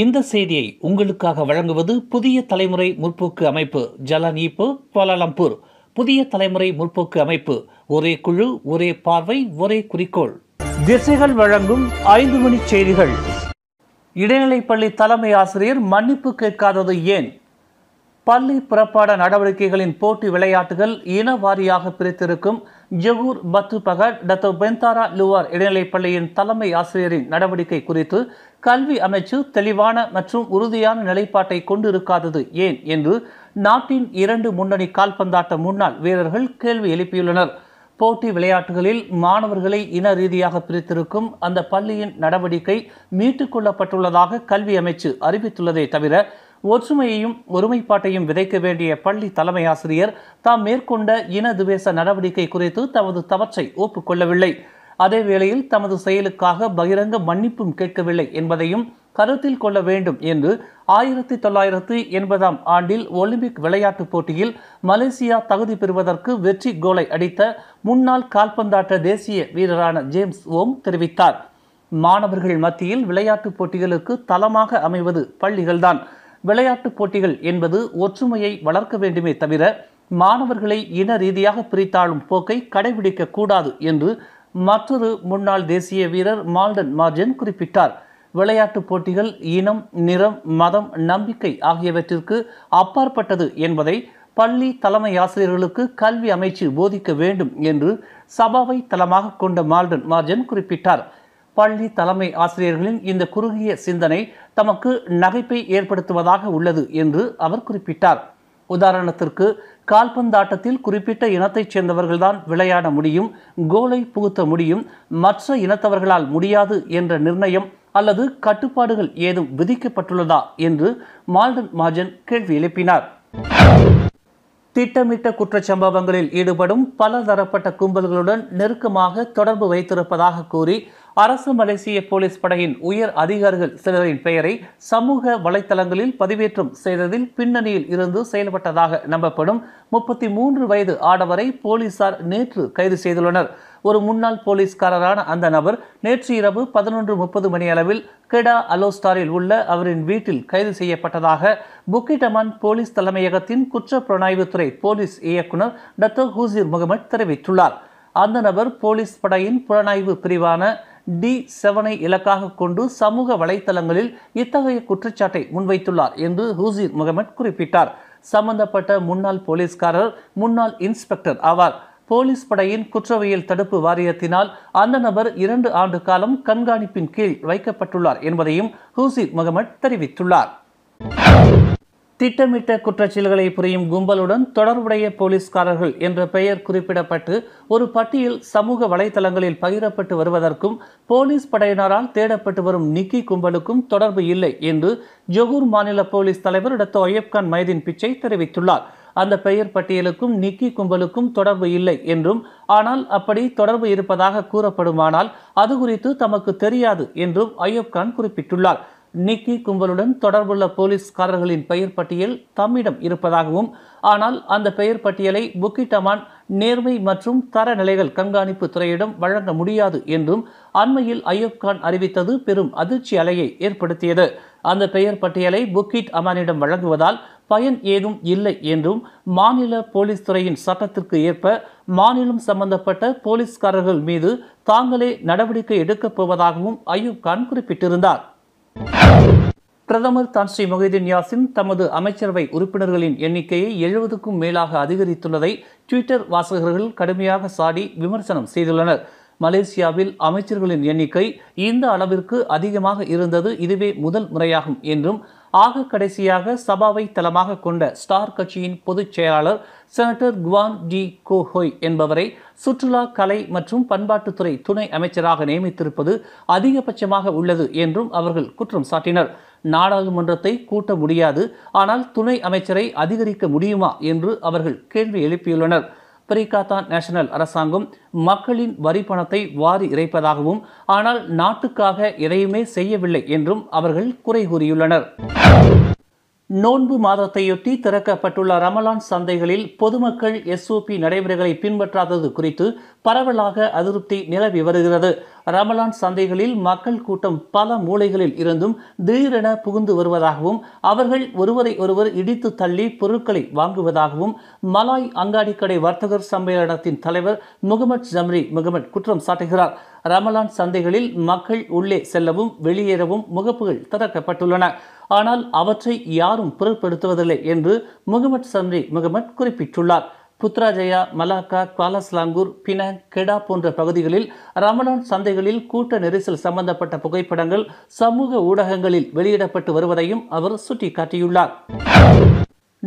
இந்த செய்தியை உங்களுக்காக வழங்குவது புதிய தலைமுறை முற்போக்கு அமைப்பு ஜலனீப்பு கோலாலம்பூர் புதிய தலைமுறை முற்போக்கு அமைப்பு ஒரே குழு ஒரே பார்வை ஒரே குறிக்கோள் திசைகள் வழங்கும் ஐந்து மணி செய்திகள் இடைநிலைப்பள்ளி தலைமை ஆசிரியர் மன்னிப்பு கேட்காதது ஏன் பள்ளி புறப்பாட நடவடிக்கைகளின் போட்டி விளையாட்டுகள் இன வாரியாக பிரித்திருக்கும் ஜகூர் பத்து டத்தோ பெந்தாரா லுவார் இடைநிலைப் பள்ளியின் தலைமை ஆசிரியரின் நடவடிக்கை குறித்து கல்வி அமைச்சு தெளிவான மற்றும் உறுதியான நிலைப்பாட்டை கொண்டிருக்காதது ஏன் என்று நாட்டின் இரண்டு முன்னணி கால்பந்தாட்ட முன்னாள் வீரர்கள் கேள்வி எழுப்பியுள்ளனர் போட்டி விளையாட்டுகளில் மாணவர்களை இன ரீதியாக பிரித்திருக்கும் அந்த பள்ளியின் நடவடிக்கை மீட்டுக் கொள்ளப்பட்டுள்ளதாக கல்வி அமைச்சு அறிவித்துள்ளதை தவிர ஒற்றுமையையும் ஒருமைப்பாட்டையும் விதைக்க வேண்டிய பள்ளி தலைமை ஆசிரியர் தாம் மேற்கொண்ட இன துவேச நடவடிக்கை குறித்து தமது தவற்றை ஒப்புக்கொள்ளவில்லை அதே வேளையில் தமது செயலுக்காக பகிரங்க மன்னிப்பும் கேட்கவில்லை என்பதையும் கருத்தில் கொள்ள வேண்டும் என்று ஆயிரத்தி தொள்ளாயிரத்தி எண்பதாம் ஆண்டில் ஒலிம்பிக் விளையாட்டுப் போட்டியில் மலேசியா தகுதி பெறுவதற்கு வெற்றி கோலை அடித்த முன்னாள் கால்பந்தாட்ட தேசிய வீரரான ஜேம்ஸ் ஓம் தெரிவித்தார் மாணவர்கள் மத்தியில் விளையாட்டுப் போட்டிகளுக்கு தளமாக அமைவது பள்ளிகள்தான் விளையாட்டுப் போட்டிகள் என்பது ஒற்றுமையை வளர்க்க வேண்டுமே தவிர மாணவர்களை இன ரீதியாக பிரித்தாளும் போக்கை கடைபிடிக்க கூடாது என்று மற்றொரு முன்னாள் தேசிய வீரர் மால்டன் மார்ஜன் குறிப்பிட்டார் விளையாட்டுப் போட்டிகள் இனம் நிறம் மதம் நம்பிக்கை ஆகியவற்றிற்கு அப்பாற்பட்டது என்பதை பள்ளி தலைமை ஆசிரியர்களுக்கு கல்வி அமைச்சு போதிக்க வேண்டும் என்று சபாவை தளமாக கொண்ட மால்டன் மார்ஜன் குறிப்பிட்டார் பள்ளி தலைமை ஆசிரியர்களின் இந்த குறுகிய சிந்தனை தமக்கு நகைப்பை ஏற்படுத்துவதாக உள்ளது என்று அவர் குறிப்பிட்டார் உதாரணத்திற்கு கால்பந்தாட்டத்தில் குறிப்பிட்ட இனத்தைச் சேர்ந்தவர்கள்தான் விளையாட முடியும் கோலை புகுத்த முடியும் மற்ற இனத்தவர்களால் முடியாது என்ற நிர்ணயம் அல்லது கட்டுப்பாடுகள் ஏதும் விதிக்கப்பட்டுள்ளதா என்று மால்டன் மாஜன் கேள்வி எழுப்பினார் திட்டமிட்ட குற்றச்சம்பவங்களில் ஈடுபடும் பல தரப்பட்ட கும்பல்களுடன் நெருக்கமாக தொடர்பு வைத்திருப்பதாக கூறி அரசு மலேசிய போலீஸ் படையின் உயர் அதிகாரிகள் சிலரின் பெயரை சமூக வலைதளங்களில் பதிவேற்றம் செய்ததில் பின்னணியில் இருந்து செயல்பட்டதாக நம்பப்படும் முப்பத்தி மூன்று வயது ஆடவரை போலீசார் நேற்று கைது செய்துள்ளனர் ஒரு முன்னாள் போலீஸ்காரரான அந்த நபர் நேற்று இரவு பதினொன்று முப்பது மணி அளவில் கெடா அலோஸ்டாரில் உள்ள அவரின் வீட்டில் கைது செய்யப்பட்டதாக புக்கிடமான் போலீஸ் தலைமையகத்தின் குற்ற புலனாய்வுத்துறை போலீஸ் இயக்குநர் டத்தோ ஹூசீர் முகமது தெரிவித்துள்ளார் அந்த நபர் போலீஸ் படையின் புலனாய்வு பிரிவான டி செவனை இலக்காக கொண்டு சமூக வலைத்தளங்களில் இத்தகைய குற்றச்சாட்டை முன்வைத்துள்ளார் என்று ஹூசீர் முகமது குறிப்பிட்டார் சம்பந்தப்பட்ட முன்னாள் போலீஸ்காரர் முன்னாள் இன்ஸ்பெக்டர் ஆவார் போலீஸ் படையின் குற்றவியல் தடுப்பு வாரியத்தினால் அந்த நபர் இரண்டு ஆண்டு காலம் கண்காணிப்பின் கீழ் வைக்கப்பட்டுள்ளார் என்பதையும் ஹூசித் முகமது தெரிவித்துள்ளார் திட்டமிட்ட குற்றச்செயல்களை புரியும் கும்பலுடன் தொடர்புடைய போலீஸ்காரர்கள் என்ற பெயர் குறிப்பிடப்பட்டு ஒரு பட்டியல் சமூக வலைதளங்களில் பகிரப்பட்டு வருவதற்கும் போலீஸ் படையினரால் தேடப்பட்டு வரும் நிக்கி கும்பலுக்கும் தொடர்பு இல்லை என்று ஜொகூர் மாநில போலீஸ் தலைவர் டாக்டர் அய்யப்கான் மைதீன் பிச்சை தெரிவித்துள்ளார் அந்த பெயர் பட்டியலுக்கும் நிக்கி கும்பலுக்கும் தொடர்பு இல்லை என்றும் ஆனால் அப்படி தொடர்பு இருப்பதாக கூறப்படுமானால் அது குறித்து தமக்கு தெரியாது என்றும் அய்யப்கான் குறிப்பிட்டுள்ளார் நிக்கி கும்பலுடன் தொடர்புள்ள போலீஸ்காரர்களின் பெயர் பட்டியல் தம்மிடம் இருப்பதாகவும் ஆனால் அந்த பெயர் பட்டியலை புக்கிட்டமான் நேர்மை மற்றும் தரநிலைகள் கண்காணிப்பு துறையிடம் வழங்க முடியாது என்றும் அண்மையில் அயூப் கான் அறிவித்தது பெரும் அதிர்ச்சி அலையை ஏற்படுத்தியது அந்த பெயர் பட்டியலை புக்கிட் அமானிடம் வழங்குவதால் பயன் ஏதும் இல்லை என்றும் மாநில போலீஸ் துறையின் சட்டத்திற்கு ஏற்ப மாநிலம் சம்பந்தப்பட்ட போலீஸ்காரர்கள் மீது தாங்களே நடவடிக்கை எடுக்கப் போவதாகவும் அயூப் கான் குறிப்பிட்டிருந்தார் பிரதமர் தான் ஸ்ரீ மொஹிதீன் யாசின் தமது அமைச்சரவை உறுப்பினர்களின் எண்ணிக்கையை எழுபதுக்கும் மேலாக அதிகரித்துள்ளதை ட்விட்டர் வாசகர்கள் கடுமையாக சாடி விமர்சனம் செய்துள்ளனர் மலேசியாவில் அமைச்சர்களின் எண்ணிக்கை இந்த அளவிற்கு அதிகமாக இருந்தது இதுவே முதல் முறையாகும் என்றும் ஆக கடைசியாக சபாவை தளமாக கொண்ட ஸ்டார் கட்சியின் பொதுச் செயலாளர் செனட்டர் குவான் டி கோஹோய் என்பவரை சுற்றுலா கலை மற்றும் பண்பாட்டுத்துறை துணை அமைச்சராக நியமித்திருப்பது அதிகபட்சமாக உள்ளது என்றும் அவர்கள் குற்றம் சாட்டினர் நாடாளுமன்றத்தை கூட்ட முடியாது ஆனால் துணை அமைச்சரை அதிகரிக்க முடியுமா என்று அவர்கள் கேள்வி எழுப்பியுள்ளனர் பிரிகாத்தான் நேஷனல் அரசாங்கம் மக்களின் வரி பணத்தை வாரி இறைப்பதாகவும் ஆனால் நாட்டுக்காக எதையுமே செய்யவில்லை என்றும் அவர்கள் குறை கூறியுள்ளனர் நோன்பு மாதத்தையொட்டி திறக்கப்பட்டுள்ள ரமலான் சந்தைகளில் பொதுமக்கள் எஸ்ஓபி நடைமுறைகளை பின்பற்றாதது குறித்து பரவலாக அதிருப்தி நிலவி வருகிறது ரமலான் சந்தைகளில் மக்கள் கூட்டம் பல மூலைகளில் இருந்தும் திடீரென புகுந்து வருவதாகவும் அவர்கள் ஒருவரை ஒருவர் இடித்து தள்ளி பொருட்களை வாங்குவதாகவும் மலாய் அங்காடி கடை வர்த்தகர் சம்மேளனத்தின் தலைவர் முகமது ஜம்ரி முகமது குற்றம் சாட்டுகிறார் ரமலான் சந்தைகளில் மக்கள் உள்ளே செல்லவும் வெளியேறவும் முகப்புகள் திறக்கப்பட்டுள்ளன ஆனால் அவற்றை யாரும் பொருட்படுத்துவதில்லை என்று முகமது சம்ரி முகமது குறிப்பிட்டுள்ளார் புத்ராஜயா மலாக்கா குவாலஸ்லாங்கூர் பினாங் கெடா போன்ற பகுதிகளில் ரமலான் சந்தைகளில் கூட்ட நெரிசல் சம்பந்தப்பட்ட புகைப்படங்கள் சமூக ஊடகங்களில் வெளியிடப்பட்டு வருவதையும் அவர் சுட்டிக்காட்டியுள்ளார்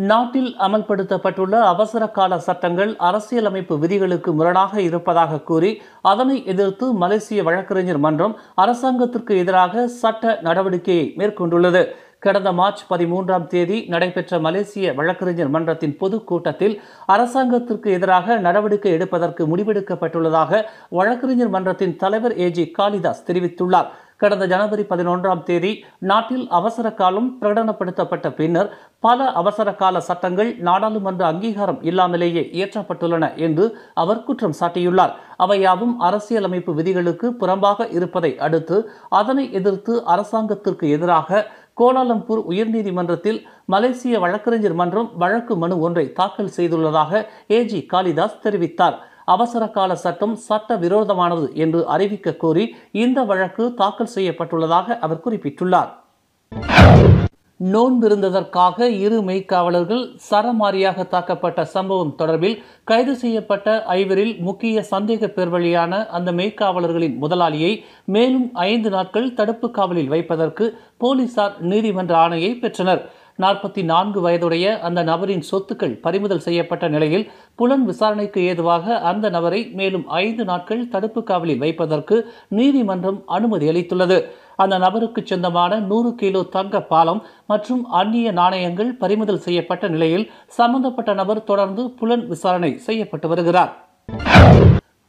நாட்டில் அமல்படுத்தப்பட்டுள்ள அவசர கால சட்டங்கள் அரசியலமைப்பு விதிகளுக்கு முரணாக இருப்பதாக கூறி அதனை எதிர்த்து மலேசிய வழக்கறிஞர் மன்றம் அரசாங்கத்திற்கு எதிராக சட்ட நடவடிக்கையை மேற்கொண்டுள்ளது கடந்த மார்ச் பதிமூன்றாம் தேதி நடைபெற்ற மலேசிய வழக்கறிஞர் மன்றத்தின் பொதுக்கூட்டத்தில் அரசாங்கத்திற்கு எதிராக நடவடிக்கை எடுப்பதற்கு முடிவெடுக்கப்பட்டுள்ளதாக வழக்கறிஞர் மன்றத்தின் தலைவர் ஏஜி காளிதாஸ் தெரிவித்துள்ளார் கடந்த ஜனவரி பதினொன்றாம் தேதி நாட்டில் அவசர காலம் பிரகடனப்படுத்தப்பட்ட பின்னர் பல அவசர கால சட்டங்கள் நாடாளுமன்ற அங்கீகாரம் இல்லாமலேயே இயற்றப்பட்டுள்ளன என்று அவர் குற்றம் சாட்டியுள்ளார் அவையாவும் அரசியலமைப்பு விதிகளுக்கு புறம்பாக இருப்பதை அடுத்து அதனை எதிர்த்து அரசாங்கத்திற்கு எதிராக கோலாலம்பூர் உயர்நீதிமன்றத்தில் மலேசிய வழக்கறிஞர் மன்றம் வழக்கு மனு ஒன்றை தாக்கல் செய்துள்ளதாக ஏஜி காளிதாஸ் தெரிவித்தார் அவசர கால சட்டம் சட்ட விரோதமானது என்று அறிவிக்க கோரி இந்த வழக்கு தாக்கல் செய்யப்பட்டுள்ளதாக அவர் குறிப்பிட்டுள்ளார் நோன்பிருந்ததற்காக இரு மெய்க்காவலர்கள் சரமாரியாக தாக்கப்பட்ட சம்பவம் தொடர்பில் கைது செய்யப்பட்ட ஐவரில் முக்கிய சந்தேக பேர்வழியான அந்த மெய்க்காவலர்களின் முதலாளியை மேலும் ஐந்து நாட்கள் தடுப்பு காவலில் வைப்பதற்கு போலீசார் நீதிமன்ற ஆணையை பெற்றனர் நாற்பத்தி நான்கு வயதுடைய அந்த நபரின் சொத்துக்கள் பறிமுதல் செய்யப்பட்ட நிலையில் புலன் விசாரணைக்கு ஏதுவாக அந்த நபரை மேலும் ஐந்து நாட்கள் தடுப்பு காவலில் வைப்பதற்கு நீதிமன்றம் அனுமதி அளித்துள்ளது அந்த நபருக்கு சொந்தமான நூறு கிலோ தங்க பாலம் மற்றும் அந்நிய நாணயங்கள் பறிமுதல் செய்யப்பட்ட நிலையில் சம்பந்தப்பட்ட நபர் தொடர்ந்து புலன் விசாரணை செய்யப்பட்டு வருகிறார்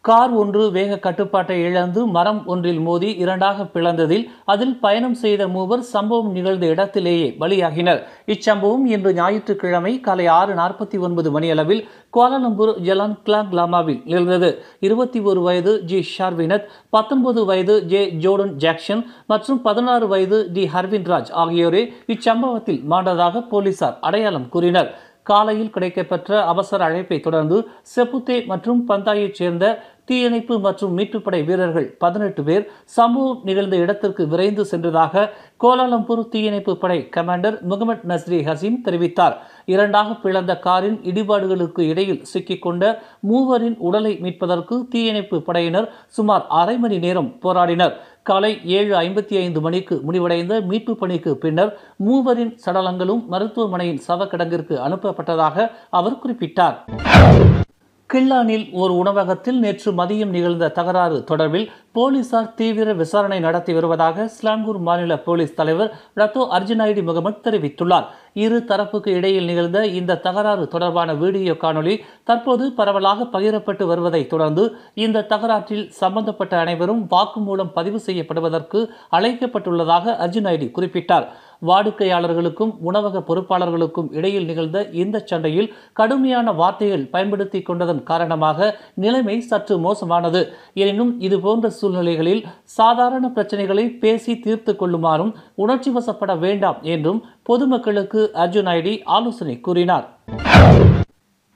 கார் ஒன்று வேக கட்டுப்பாட்டை இழந்து மரம் ஒன்றில் மோதி இரண்டாக பிளந்ததில் அதில் பயணம் செய்த மூவர் சம்பவம் நிகழ்ந்த இடத்திலேயே பலியாகினர் இச்சம்பவம் இன்று ஞாயிற்றுக்கிழமை காலை ஆறு நாற்பத்தி ஒன்பது மணியளவில் கோலாலம்பூர் ஜலான் கிளாங் லாமாவில் நிகழ்ந்தது இருபத்தி ஒரு வயது ஜி ஷார்வினத் பத்தொன்பது வயது ஜே ஜோர்டன் ஜாக்சன் மற்றும் பதினாறு வயது டி ஹர்வின் ராஜ் ஆகியோரே இச்சம்பவத்தில் மாண்டதாக போலீசார் அடையாளம் கூறினர் காலையில் கிடைக்கப்பெற்ற அவசர அழைப்பை தொடர்ந்து செப்புத்தே மற்றும் பந்தாயைச் சேர்ந்த தீயணைப்பு மற்றும் மீட்புப்படை வீரர்கள் பதினெட்டு பேர் சம்பவம் நிகழ்ந்த இடத்திற்கு விரைந்து சென்றதாக கோலாலம்பூர் தீயணைப்பு படை கமாண்டர் முகமட் நஸ்ரி ஹசீம் தெரிவித்தார் இரண்டாக பிளந்த காரின் இடிபாடுகளுக்கு இடையில் சிக்கிக்கொண்ட மூவரின் உடலை மீட்பதற்கு தீயணைப்பு படையினர் சுமார் அரை மணி நேரம் போராடினர் காலை ஏழு ஐம்பத்தி ஐந்து மணிக்கு முடிவடைந்த மீட்பு பணிக்கு பின்னர் மூவரின் சடலங்களும் மருத்துவமனையின் சவக்கிடங்கிற்கு அனுப்பப்பட்டதாக அவர் குறிப்பிட்டார் கில்லானில் ஒரு உணவகத்தில் நேற்று மதியம் நிகழ்ந்த தகராறு தொடர்பில் போலீசார் தீவிர விசாரணை நடத்தி வருவதாக ஸ்லாங்கூர் மாநில போலீஸ் தலைவர் ரத்தோ அர்ஜுனாயுடி முகமது தெரிவித்துள்ளார் இரு தரப்புக்கு இடையில் நிகழ்ந்த இந்த தகராறு தொடர்பான வீடியோ காணொலி தற்போது பரவலாக பகிரப்பட்டு வருவதை தொடர்ந்து இந்த தகராற்றில் சம்பந்தப்பட்ட அனைவரும் வாக்குமூலம் பதிவு செய்யப்படுவதற்கு அழைக்கப்பட்டுள்ளதாக அர்ஜுனாயுடி குறிப்பிட்டார் வாடிக்கையாளர்களுக்கும் உணவக பொறுப்பாளர்களுக்கும் இடையில் நிகழ்ந்த இந்த சண்டையில் கடுமையான வார்த்தைகள் பயன்படுத்தி கொண்டதன் காரணமாக நிலைமை சற்று மோசமானது எனினும் இதுபோன்ற சூழ்நிலைகளில் சாதாரண பிரச்சனைகளை பேசி தீர்த்து கொள்ளுமாறும் உணர்ச்சி வசப்பட வேண்டாம் என்றும் பொதுமக்களுக்கு அர்ஜுன் ஐடி ஆலோசனை கூறினார்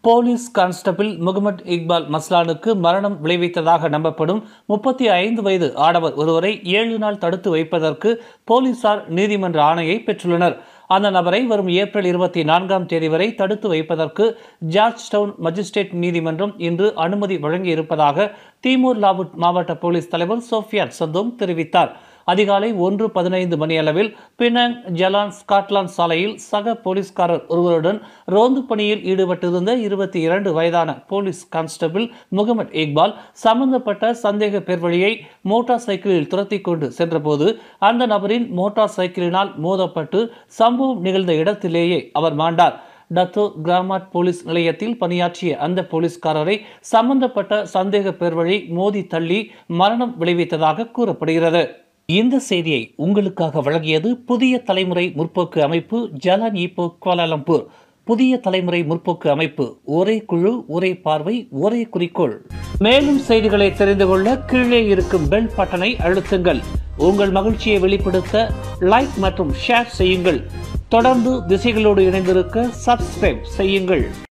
போலீஸ் கான்ஸ்டபிள் முகமது இக்பால் மஸ்லானுக்கு மரணம் விளைவித்ததாக நம்பப்படும் முப்பத்தி ஐந்து வயது ஆடவர் ஒருவரை ஏழு நாள் தடுத்து வைப்பதற்கு போலீசார் நீதிமன்ற ஆணையை பெற்றுள்ளனர் அந்த நபரை வரும் ஏப்ரல் இருபத்தி நான்காம் தேதி வரை தடுத்து வைப்பதற்கு ஜார்ஜ் டவுன் மஜிஸ்ட்ரேட் நீதிமன்றம் இன்று அனுமதி வழங்கியிருப்பதாக தீமூர் லாபுட் மாவட்ட போலீஸ் தலைவர் சோஃபியான் சந்தோம் தெரிவித்தார் அதிகாலை ஒன்று பதினைந்து மணியளவில் பினங் ஜலான் ஸ்காட்லாந்து சாலையில் சக போலீஸ்காரர் ஒருவருடன் ரோந்து பணியில் ஈடுபட்டிருந்த இருபத்தி இரண்டு வயதான போலீஸ் கான்ஸ்டபிள் முகமது இக்பால் சம்பந்தப்பட்ட சந்தேக பேர்வழியை மோட்டார் சைக்கிளில் துரத்தி கொண்டு சென்றபோது அந்த நபரின் மோட்டார் சைக்கிளினால் மோதப்பட்டு சம்பவம் நிகழ்ந்த இடத்திலேயே அவர் மாண்டார் டத்தோ கிராமாட் போலீஸ் நிலையத்தில் பணியாற்றிய அந்த போலீஸ்காரரை சம்பந்தப்பட்ட சந்தேக பேர்வழி மோதி தள்ளி மரணம் விளைவித்ததாக கூறப்படுகிறது இந்த செய்தியை உங்களுக்காக வழங்கியது புதிய தலைமுறை முற்போக்கு அமைப்பு ஜலான் இப்போ கோலாலம்பூர் புதிய தலைமுறை முற்போக்கு அமைப்பு ஒரே குழு ஒரே பார்வை ஒரே குறிக்கோள் மேலும் செய்திகளை தெரிந்து கொள்ள கீழே இருக்கும் பெல் பட்டனை அழுத்துங்கள் உங்கள் மகிழ்ச்சியை வெளிப்படுத்த லைக் மற்றும் ஷேர் செய்யுங்கள் தொடர்ந்து திசைகளோடு இணைந்திருக்க சப்ஸ்கிரைப் செய்யுங்கள்